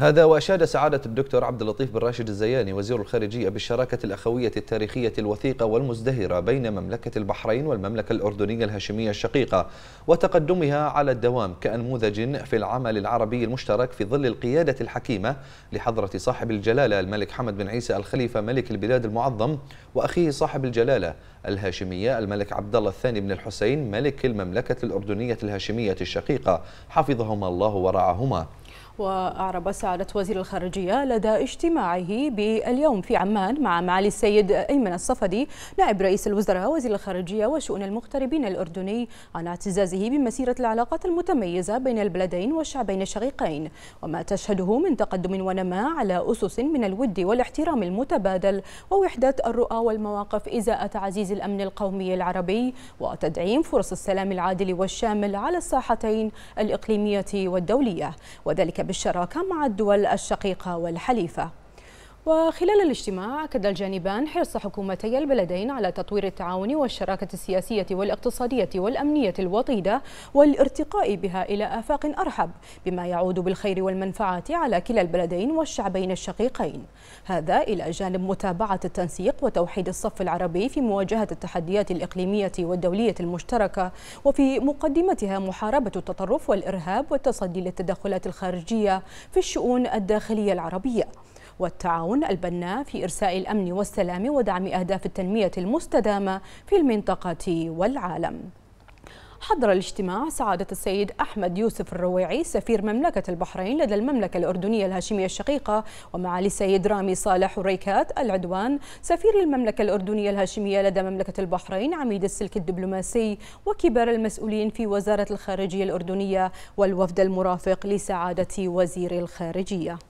هذا وأشاد سعادة الدكتور عبد اللطيف بن راشد الزياني وزير الخارجية بالشراكة الأخوية التاريخية الوثيقة والمزدهرة بين مملكة البحرين والمملكة الأردنية الهاشمية الشقيقة وتقدمها على الدوام كأنموذج في العمل العربي المشترك في ظل القيادة الحكيمة لحضرة صاحب الجلالة الملك حمد بن عيسى الخليفة ملك البلاد المعظم وأخيه صاحب الجلالة الهاشمية الملك عبد الله الثاني بن الحسين ملك المملكة الأردنية الهاشمية الشقيقة حفظهما الله ورعاهما وأعرب سعادة وزير الخارجية لدى اجتماعه باليوم في عمان مع معالي السيد أيمن الصفدي نائب رئيس الوزراء وزير الخارجية وشؤون المغتربين الأردني عن اعتزازه بمسيرة العلاقات المتميزة بين البلدين والشعبين الشقيقين وما تشهده من تقدم ونماء على أسس من الود والاحترام المتبادل ووحدة الرؤى والمواقف إزاء تعزيز الأمن القومي العربي وتدعيم فرص السلام العادل والشامل على الساحتين الإقليمية والدولية وذلك بالشراكة مع الدول الشقيقة والحليفة وخلال الاجتماع أكد الجانبان حرص حكومتي البلدين على تطوير التعاون والشراكة السياسية والاقتصادية والأمنية الوطيدة والارتقاء بها إلى آفاق أرحب بما يعود بالخير والمنفعة على كلا البلدين والشعبين الشقيقين هذا إلى جانب متابعة التنسيق وتوحيد الصف العربي في مواجهة التحديات الإقليمية والدولية المشتركة وفي مقدمتها محاربة التطرف والإرهاب والتصدي للتدخلات الخارجية في الشؤون الداخلية العربية والتعاون البناء في إرساء الأمن والسلام ودعم أهداف التنمية المستدامة في المنطقة والعالم حضر الاجتماع سعادة السيد أحمد يوسف الرويعي سفير مملكة البحرين لدى المملكة الأردنية الهاشمية الشقيقة ومعالي السيد رامي صالح ريكات العدوان سفير المملكة الأردنية الهاشمية لدى مملكة البحرين عميد السلك الدبلوماسي وكبار المسؤولين في وزارة الخارجية الأردنية والوفد المرافق لسعادة وزير الخارجية